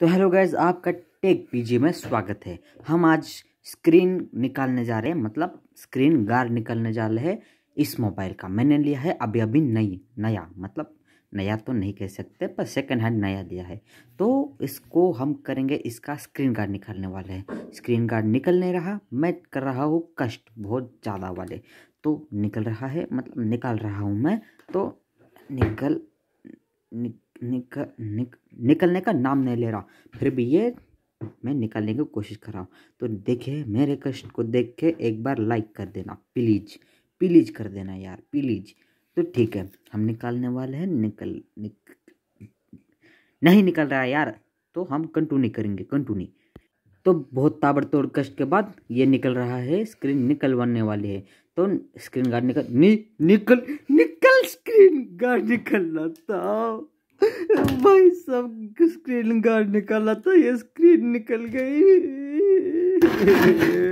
तो hello guys आपका tech PG में स्वागत है हम आज स्क्रीन निकालने जा रहे हैं मतलब स्क्रीन गार निकालने जा रहे हैं इस मोबाइल का मैंने लिया है अभी अभी नई नया मतलब नया तो नहीं कह सकते पर सेकंड हैंड नया लिया है तो इसको हम करेंगे इसका स्क्रीन गार्ड निकालने वाले हैं स्क्रीन गार्ड निकल नहीं रहा मैं कर रहा हूँ कष्ट बहुत ज़्यादा वाले तो निकल रहा है मतलब निकाल रहा हूँ मैं तो निकल निक, निक, निक, निकलने का नाम नहीं ले रहा फिर भी ये मैं निकालने की कोशिश कर रहा हूँ तो देखिए मेरे कष्ट को देख के एक बार लाइक कर देना प्लीज प्लीज कर देना यार प्लीज तो ठीक है हम निकालने वाले हैं निकल निक नहीं निकल रहा यार तो हम कंटिन्यू करेंगे कंटिन्यू तो बहुत ताबड़तोड़ कष्ट के बाद ये निकल रहा है स्क्रीन निकलवाने वाली है तो स्क्रीन गार्ड निकल नि, निकल निकल स्क्रीन गार्ड निकलना था भाई सब स्क्रीन गार्ड निकाला था तो ये स्क्रीन निकल गई